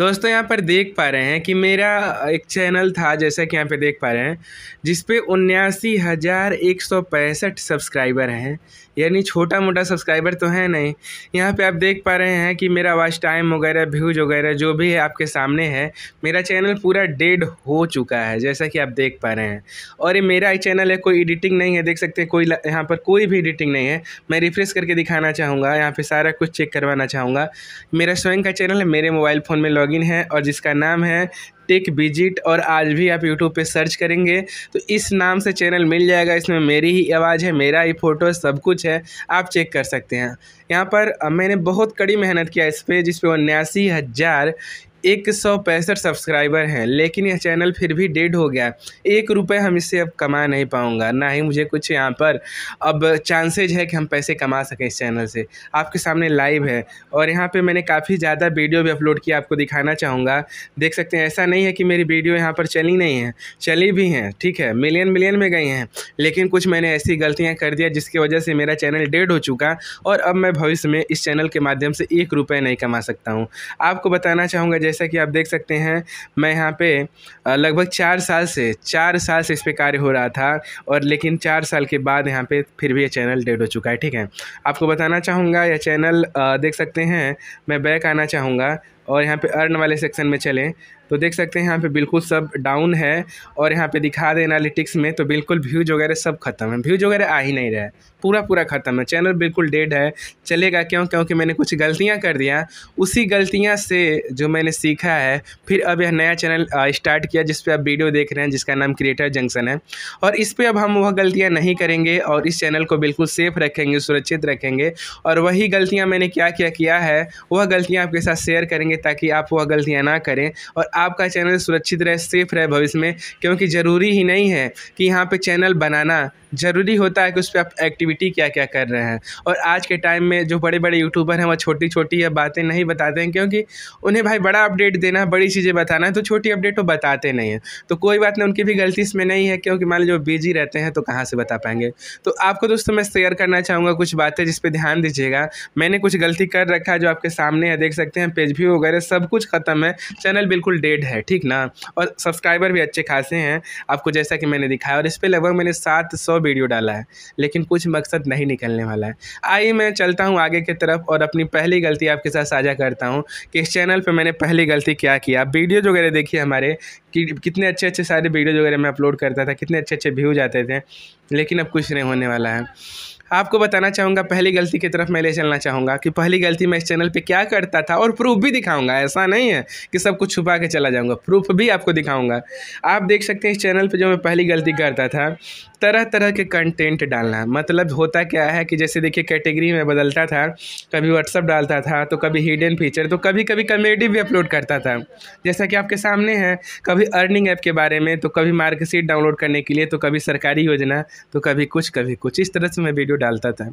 दोस्तों यहाँ पर देख पा रहे हैं कि मेरा एक चैनल था जैसा कि यहाँ पे देख पा रहे हैं जिस पे उन्यासी हज़ार एक सौ पैंसठ सब्सक्राइबर हैं यानी छोटा मोटा सब्सक्राइबर तो है नहीं यहाँ पे आप देख पा रहे हैं कि मेरा वॉच टाइम वगैरह व्यूज वगैरह जो भी है आपके सामने है मेरा चैनल पूरा डेड हो चुका है जैसा कि आप देख पा रहे हैं और ये मेरा ही चैनल है कोई एडिटिंग नहीं है देख सकते हैं कोई यहाँ पर कोई भी एडिटिंग नहीं है मैं रिफ्रेश करके दिखाना चाहूँगा यहाँ पर सारा कुछ चेक करवाना चाहूँगा मेरा स्वयं का चैनल है मेरे मोबाइल फ़ोन में लॉगिन है और जिसका नाम है टेक विजिट और आज भी आप यूट्यूब पे सर्च करेंगे तो इस नाम से चैनल मिल जाएगा इसमें मेरी ही आवाज़ है मेरा ही फ़ोटो सब कुछ है आप चेक कर सकते हैं यहाँ पर मैंने बहुत कड़ी मेहनत किया इस पर जिस पर उन्यासी हज़ार एक सौ पैंसठ सब्सक्राइबर हैं लेकिन यह चैनल फिर भी डेड हो गया एक रुपये हम इससे अब कमा नहीं पाऊँगा ना ही मुझे कुछ यहाँ पर अब चांसेज है कि हम पैसे कमा सकें इस चैनल से आपके सामने लाइव है और यहाँ पर मैंने काफ़ी ज़्यादा वीडियो भी अपलोड किया आपको दिखाना चाहूँगा देख सकते हैं ऐसा नहीं है कि मेरी वीडियो यहाँ पर चली नहीं है चली भी हैं ठीक है मिलियन मिलियन में गई हैं लेकिन कुछ मैंने ऐसी गलतियाँ कर दिया जिसकी वजह से मेरा चैनल डेड हो चुका और अब मैं भविष्य में इस चैनल के माध्यम से एक रुपये नहीं कमा सकता हूँ आपको बताना चाहूँगा जैसे जैसा कि आप देख सकते हैं मैं यहाँ पे लगभग चार साल से चार साल से इस पर कार्य हो रहा था और लेकिन चार साल के बाद यहाँ पे फिर भी ये चैनल डेड हो चुका है ठीक है आपको बताना चाहूँगा यह चैनल देख सकते हैं मैं बैक आना चाहूँगा और यहाँ पे अर्न वाले सेक्शन में चलें तो देख सकते हैं यहाँ पे बिल्कुल सब डाउन है और यहाँ पे दिखा दें एनालिटिक्स में तो बिल्कुल व्यूज वगैरह सब खत्म है व्यूज वगैरह आ ही नहीं रहा है पूरा पूरा ख़त्म है चैनल बिल्कुल डेड है चलेगा क्यों क्योंकि मैंने कुछ गलतियाँ कर दिया उसी गलतियाँ से जो मैंने सीखा है फिर अब यह नया चैनल स्टार्ट किया जिस पर आप वीडियो देख रहे हैं जिसका नाम क्रिएटर जंक्सन है और इस पर अब हम वह गलतियाँ नहीं करेंगे और इस चैनल को बिल्कुल सेफ रखेंगे सुरक्षित रखेंगे और वही गलतियाँ मैंने क्या क्या किया है वह गलतियाँ आपके साथ शेयर करेंगे करेंगे ताकि आप वह गलतियाँ ना करें और आपका चैनल सुरक्षित रहे सेफ रहे भविष्य में क्योंकि ज़रूरी ही नहीं है कि यहाँ पर चैनल बनाना ज़रूरी होता है कि उस पर आप एक्टिविटी क्या क्या कर रहे हैं और आज के टाइम में जो बड़े बड़े यूट्यूबर हैं वह छोटी छोटी बातें नहीं बताते हैं क्योंकि उन्हें भाई बड़ा अपडेट देना है बड़ी चीज़ें बताना है तो छोटी अपडेट वो तो बताते नहीं हैं तो कोई बात नहीं उनकी भी गलती इसमें नहीं है क्योंकि मान लीजिए बिजी रहते हैं तो कहाँ से बता पाएंगे तो आपको दोस्तों मैं शेयर करना चाहूँगा कुछ बातें जिस पर ध्यान दीजिएगा मैंने कुछ गलती कर रखा है जो आपके सामने है देख सकते हैं पेज भी होगा वगैरह सब कुछ ख़त्म है चैनल बिल्कुल डेड है ठीक ना और सब्सक्राइबर भी अच्छे खासे हैं आपको जैसा कि मैंने दिखाया और इस पर लगभग मैंने सात सौ वीडियो डाला है लेकिन कुछ मकसद नहीं निकलने वाला है आइए मैं चलता हूँ आगे की तरफ और अपनी पहली गलती आपके साथ साझा करता हूँ कि इस चैनल पर मैंने पहली गलती क्या किया वीडियोज वगैरह देखिए हमारे कितने अच्छे अच्छे सारे वीडियोज वगैरह मैं अपलोड करता था कितने अच्छे अच्छे व्यूज आते थे लेकिन अब कुछ नहीं होने वाला है आपको बताना चाहूँगा पहली गलती की तरफ मैं ले चलना चाहूँगा कि पहली गलती मैं इस चैनल पर क्या करता था और प्रूफ भी दिखाऊंगा ऐसा नहीं है कि सब कुछ छुपा के चला जाऊँगा प्रूफ भी आपको दिखाऊंगा आप देख सकते हैं इस चैनल पर जो मैं पहली गलती करता था तरह तरह के कंटेंट डालना मतलब होता क्या है कि जैसे देखिए कैटेगरी में बदलता था कभी व्हाट्सअप डालता था तो कभी हिडन फीचर तो कभी कभी कमेडी भी अपलोड करता था जैसा कि आपके सामने है कभी अर्निंग ऐप के बारे में तो कभी मार्कशीट डाउनलोड करने के लिए तो कभी सरकारी योजना तो कभी कुछ कभी कुछ इस तरह से मैं वीडियो डालता था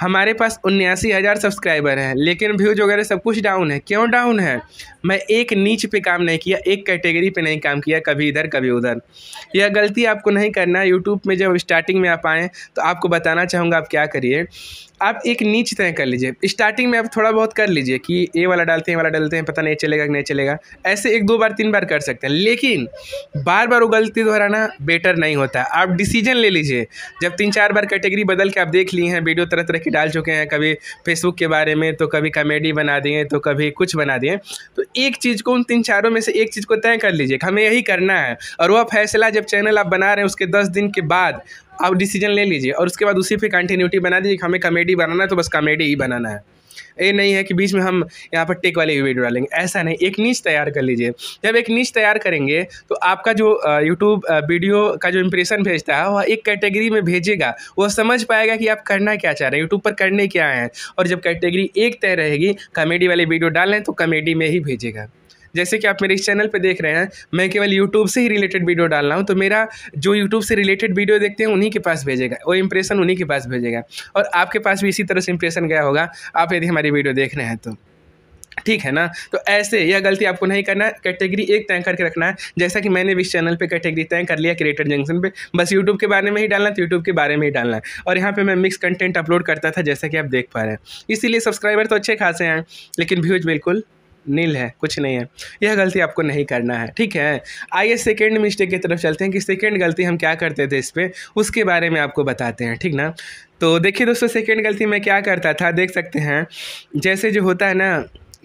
हमारे पास उन्यासी हज़ार सब्सक्राइबर हैं लेकिन व्यूज वगैरह सब कुछ डाउन है क्यों डाउन है मैं एक नीच पे काम नहीं किया एक कैटेगरी पे नहीं काम किया कभी इधर कभी उधर यह गलती आपको नहीं करना यूट्यूब में जब स्टार्टिंग में आप आएँ तो आपको बताना चाहूँगा आप क्या करिए आप एक नीच तय कर लीजिए स्टार्टिंग में आप थोड़ा बहुत कर लीजिए कि ए वाला डालते हैं वाला डालते हैं पता नहीं चलेगा कि नहीं चलेगा ऐसे एक दो बार तीन बार कर सकते हैं लेकिन बार बार वो गलती दोहराना बेटर नहीं होता आप डिसीजन ले लीजिए जब तीन चार बार कैटेगरी बदल के आप देख लिए हैं वीडियो तरह तरह की डाल चुके हैं कभी फेसबुक के बारे में तो कभी कॉमेडी बना दिए तो कभी कुछ बना दिए तो एक चीज़ को उन तीन चारों में से एक चीज़ को तय कर लीजिए हमें यही करना है और वह फैसला जब चैनल आप बना रहे हैं उसके दस दिन के बाद आप डिसीजन ले लीजिए और उसके बाद उसी पर कंटिन्यूटी बना दीजिए हमें कॉमेडी बनाना है तो बस कॉमेडी ही बनाना है ये नहीं है कि बीच में हम यहाँ पर टेक वाली वीडियो डालेंगे ऐसा नहीं एक नीच तैयार कर लीजिए जब एक नीच तैयार करेंगे तो आपका जो यूट्यूब वीडियो का जो इंप्रेशन भेजता है वह एक कैटेगरी में भेजेगा वह समझ पाएगा कि आप करना क्या चाह रहे हैं यूट्यूब पर करने क्या हैं और जब कैटेगरी एक तय रहेगी कॉमेडी वाली वीडियो डालें तो कॉमेडी में ही भेजेगा जैसे कि आप मेरे इस चैनल पर देख रहे हैं मैं केवल यूट्यूब से ही रिलेटेड वीडियो डाल रहा हूँ तो मेरा जो यूट्यूब से रिलेटेड वीडियो देखते हैं उन्हीं के पास भेजेगा वो इंप्रेशन उन्हीं के पास भेजेगा और आपके पास भी इसी तरह से इंप्रेशन गया होगा आप यदि हमारी वीडियो देख रहे हैं तो ठीक है ना तो ऐसे यह गलती आपको नहीं करना कैटेगरी एक तय करके रखना है जैसा कि मैंने भी इस चैनल पे कैटेगरी तय कर लिया क्रिएटर जंक्शन पे बस यूट्यूब के बारे में ही डालना तो यूट्यूब के बारे में ही डालना है और यहाँ पे मैं मिक्स कंटेंट अपलोड करता था जैसा कि आप देख पा रहे हैं इसीलिए सब्सक्राइबर तो अच्छे खासे हैं लेकिन व्यूज बिल्कुल नील है कुछ नहीं है यह गलती आपको नहीं करना है ठीक है आइए सेकेंड मिस्टेक की तरफ चलते हैं कि सेकेंड गलती हम क्या करते थे इस पर उसके बारे में आपको बताते हैं ठीक ना तो देखिए दोस्तों सेकेंड गलती मैं क्या करता था देख सकते हैं जैसे जो होता है ना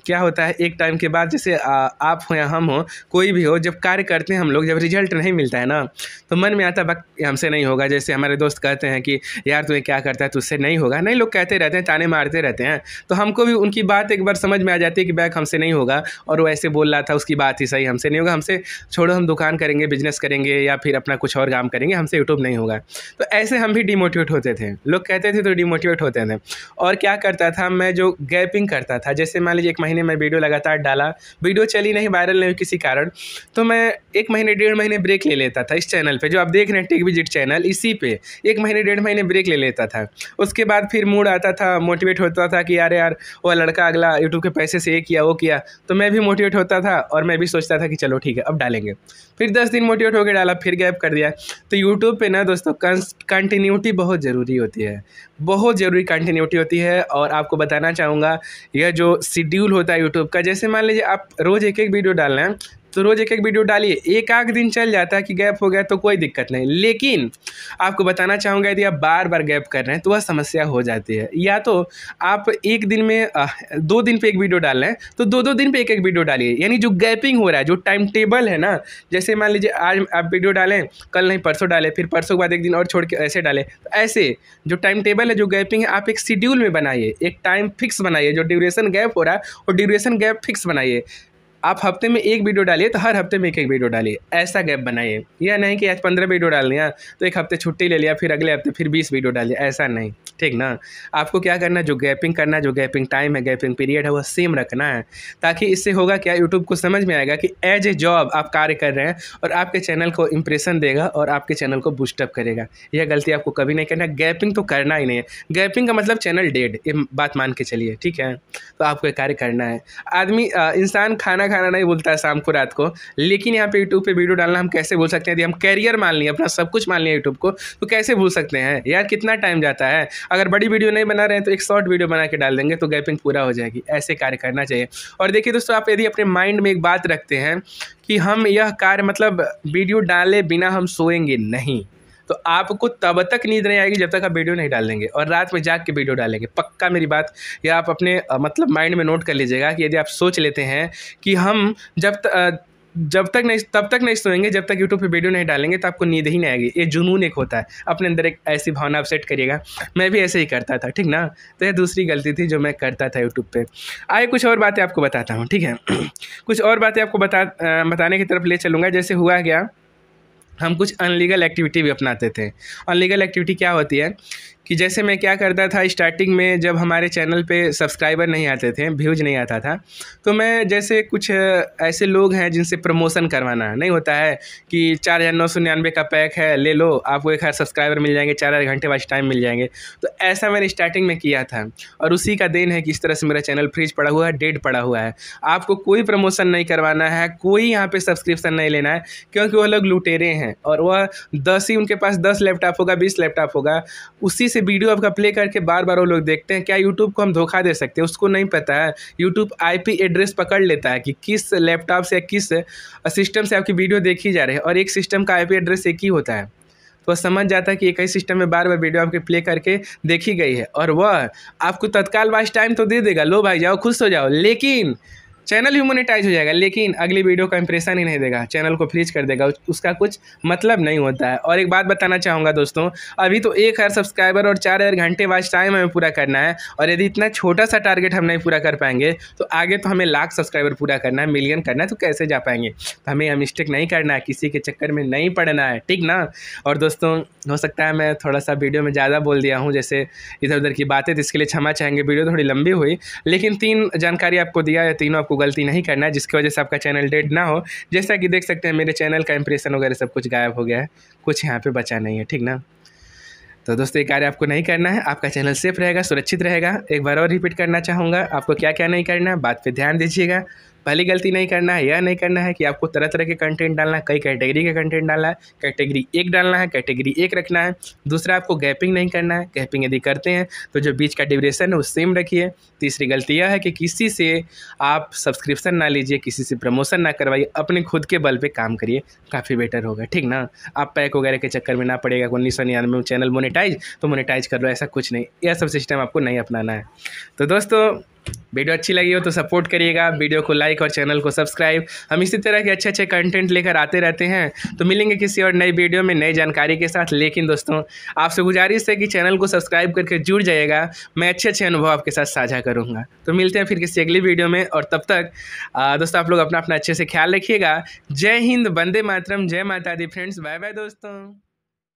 क्या होता है एक टाइम के बाद जैसे आ, आप हो या हम हो कोई भी हो जब कार्य करते हैं हम लोग जब रिजल्ट नहीं मिलता है ना तो मन में आता वक्त हमसे नहीं होगा जैसे हमारे दोस्त कहते हैं कि यार तुम्हें क्या करता है तुझसे नहीं होगा नहीं लोग कहते रहते हैं ताने मारते रहते हैं तो हमको भी उनकी बात एक बार समझ में आ जाती है कि बैग हमसे नहीं होगा और वो ऐसे बोल रहा था उसकी बात ही सही हमसे नहीं होगा हमसे छोड़ो हम दुकान करेंगे बिजनेस करेंगे या फिर अपना कुछ और काम करेंगे हमसे यूट्यूब नहीं होगा तो ऐसे हम भी डिमोटिवेट होते थे लोग कहते थे तो डिमोटिवेट होते थे और क्या करता था मैं जो गैपिंग करता था जैसे मान लीजिए एक महीने महीने मैं वीडियो लगातार डाला वीडियो चली नहीं वायरल नहीं किसी कारण तो मैं एक महीने डेढ़ महीने ब्रेक ले लेता था इस चैनल पर जो आप देख रहे हैं टेक विजिट चैनल इसी पे एक महीने डेढ़ महीने ब्रेक ले लेता था उसके बाद फिर मूड आता था मोटिवेट होता था कि यार यार वो लड़का अगला यूट्यूब के पैसे से ये किया वो किया तो मैं भी मोटिवेट होता था और मैं भी सोचता था कि चलो ठीक है अब डालेंगे फिर दस दिन मोटिवेट होकर डाला फिर गैप कर दिया तो यूट्यूब पर ना दोस्तों कंटिन्यूटी बहुत ज़रूरी होती है बहुत ज़रूरी कंटिन्यूटी होती है और आपको बताना चाहूँगा यह जो शेड्यूल हो होता है यूट्यूब का जैसे मान लीजिए आप रोज़ एक एक वीडियो डाल रहे हैं तो रोज़ एक एक वीडियो डालिए एक आध दिन चल जाता है कि गैप हो गया तो कोई दिक्कत नहीं लेकिन आपको बताना चाहूँगा यदि आप बार बार गैप कर रहे हैं तो वह समस्या हो जाती है या तो आप एक दिन में दो दिन पर एक वीडियो डाल रहे हैं तो दो दो दिन पर एक एक वीडियो डालिए यानी जो गैपिंग हो रहा है जो टाइम टेबल है ना जैसे मान लीजिए आज आप वीडियो डालें कल नहीं परसों डालें फिर परसों के बाद एक दिन और छोड़ के ऐसे डालें तो ऐसे जो टाइम टेबल है जो गैपिंग है आप एक शेड्यूल में बनाइए एक टाइम फिक्स बनाइए जो ड्यूरेशन गैप हो रहा है और ड्यूरेशन गैप फिक्स बनाइए आप हफ्ते में एक वीडियो डालिए तो हर हफ्ते में एक एक वीडियो डालिए ऐसा गैप बनाइए यह नहीं कि आज पंद्रह वीडियो डाल लिया तो एक हफ्ते छुट्टी ले लिया फिर अगले हफ्ते फिर बीस वीडियो डालिए ऐसा नहीं ठीक ना आपको क्या करना जो गैपिंग करना जो गैपिंग टाइम है गैपिंग पीरियड है वो सेम रखना है ताकि इससे होगा क्या यूट्यूब को समझ में आएगा कि एज ए जॉब आप कार्य कर रहे हैं और आपके चैनल को इंप्रेशन देगा और आपके चैनल को बूस्टअप करेगा यह गलती आपको कभी नहीं करना गैपिंग तो करना ही नहीं है गैपिंग का मतलब चैनल डेड ये बात मान के चलिए ठीक है तो आपको कार्य करना है आदमी इंसान खाना खाना नहीं भूलता है शाम को रात को लेकिन यहाँ पे यूट्यूब पे वीडियो डालना हम कैसे भूल सकते हैं यदि हम कैरियर मान लिए अपना सब कुछ मान लिया यूट्यूब को तो कैसे भूल सकते हैं यार कितना टाइम जाता है अगर बड़ी वीडियो नहीं बना रहे हैं तो एक शॉर्ट वीडियो बना के डाल देंगे तो गैपिंग पूरा हो जाएगी ऐसे कार्य करना चाहिए और देखिए दोस्तों आप यदि अपने माइंड में एक बात रखते हैं कि हम यह कार्य मतलब वीडियो डाले बिना हम सोएंगे नहीं तो आपको तब तक नींद नहीं आएगी जब तक आप वीडियो नहीं डालेंगे और रात में जाग के वीडियो डालेंगे पक्का मेरी बात ये आप अपने मतलब माइंड में नोट कर लीजिएगा कि यदि आप सोच लेते हैं कि हम जब त, जब तक नहीं तब तक नहीं सोएंगे जब तक यूट्यूब पे वीडियो नहीं डालेंगे तो आपको नींद ही नहीं आएगी ये जुनून एक होता है अपने अंदर एक ऐसी भावना आप सेट करिएगा मैं भी ऐसे ही करता था ठीक ना तो यह दूसरी गलती थी जो मैं करता था यूट्यूब पे आए कुछ और बातें आपको बताता हूँ ठीक है कुछ और बातें आपको बता आ, बताने की तरफ ले चलूँगा जैसे हुआ गया हम कुछ अनलीगल एक्टिविटी भी अपनाते थे अनलीगल एक्टिविटी क्या होती है कि जैसे मैं क्या करता था स्टार्टिंग में जब हमारे चैनल पे सब्सक्राइबर नहीं आते थे व्यूज नहीं आता था तो मैं जैसे कुछ ऐसे लोग हैं जिनसे प्रमोशन करवाना नहीं होता है कि चार हज़ार नौ सौ निन्यानवे का पैक है ले लो आपको एक हज़ार सब्सक्राइबर मिल जाएंगे चार हज़ार घंटे बाद टाइम मिल जाएंगे तो ऐसा मैंने स्टार्टिंग में किया था और उसी का देन है कि इस तरह से मेरा चैनल फ्रीज पड़ा हुआ है डेड पड़ा हुआ है आपको कोई प्रमोशन नहीं करवाना है कोई यहाँ पर सब्सक्रिप्शन नहीं लेना है क्योंकि वह लोग लुटेरे हैं और वह दस ही उनके पास दस लैपटॉप होगा बीस लैपटॉप होगा उसी से वीडियो आपका प्ले करके बार बार वो लोग देखते हैं क्या यूट्यूब को हम धोखा दे सकते हैं उसको नहीं पता है यूट्यूब आई एड्रेस पकड़ लेता है कि किस लैपटॉप से किस सिस्टम से आपकी वीडियो देखी जा रही है और एक सिस्टम का आई एड्रेस एक ही होता है तो वह समझ जाता है कि एक ही सिस्टम में बार बार वीडियो आपके प्ले करके देखी गई है और वह आपको तत्काल वाइस टाइम तो दे देगा लो भाई जाओ खुश हो जाओ लेकिन चैनल भी मोनिटाइज हो जाएगा लेकिन अगली वीडियो का इंप्रेशन ही नहीं देगा चैनल को फ्रीज कर देगा उसका कुछ मतलब नहीं होता है और एक बात बताना चाहूँगा दोस्तों अभी तो एक हज़ार सब्सक्राइबर और चार हज़ार घंटे वाच टाइम हमें पूरा करना है और यदि इतना छोटा सा टारगेट हम नहीं पूरा कर पाएंगे तो आगे तो हमें लाख सब्सक्राइबर पूरा करना है मिलियन करना है तो कैसे जा पाएंगे तो हमें यह मिस्टेक नहीं करना है किसी के चक्कर में नहीं पड़ना है ठीक ना और दोस्तों हो सकता है मैं थोड़ा सा वीडियो में ज़्यादा बोल दिया हूँ जैसे इधर उधर की बातें तो इसके लिए क्षमा चाहेंगे वीडियो थोड़ी लंबी हुई लेकिन तीन जानकारी आपको दिया या तीनों आपको गलती नहीं करना है जिसकी वजह से आपका चैनल डेड ना हो जैसा कि देख सकते हैं मेरे चैनल का इंप्रेशन वगैरह सब कुछ गायब हो गया है कुछ यहाँ पर बचा नहीं है ठीक ना तो दोस्तों ये कार्य आपको नहीं करना है आपका चैनल सेफ रहेगा सुरक्षित रहेगा एक बार और रिपीट करना चाहूँगा आपको क्या क्या नहीं करना है बात पर ध्यान दीजिएगा पहली गलती नहीं करना है यह नहीं करना है कि आपको तरह तरह के कंटेंट डालना है कई कैटेगरी के कंटेंट डालना है कैटेगरी एक डालना है कैटेगरी एक रखना है दूसरा आपको गैपिंग नहीं करना है गैपिंग यदि करते हैं तो जो बीच का ड्यूरेशन है वो सेम रखिए तीसरी गलती यह है कि किसी से आप सब्सक्रिप्शन ना लीजिए किसी से प्रमोशन ना करवाइए अपने खुद के बल पर काम करिए काफ़ी बेटर होगा ठीक ना आप पैक वगैरह के चक्कर में ना पड़ेगा उन्नीस सौ निन्यानवे चैनल मोनिटाइज तो मोनिटाइज़ कर लो ऐसा कुछ नहीं यह सब सिस्टम आपको नहीं अपनाना है तो दोस्तों वीडियो अच्छी लगी हो तो सपोर्ट करिएगा वीडियो को लाइक और चैनल को सब्सक्राइब हम इसी तरह के अच्छे अच्छे कंटेंट लेकर आते रहते हैं तो मिलेंगे किसी और नई वीडियो में नई जानकारी के साथ लेकिन दोस्तों आपसे गुजारिश है कि चैनल को सब्सक्राइब करके जुड़ जाइएगा मैं अच्छे अच्छे अनुभव आपके साथ साझा करूँगा तो मिलते हैं फिर किसी अगली वीडियो में और तब तक दोस्तों आप लोग अपना अपना अच्छे से ख्याल रखिएगा जय हिंद वंदे मातरम जय माता दी फ्रेंड्स बाय बाय दोस्तों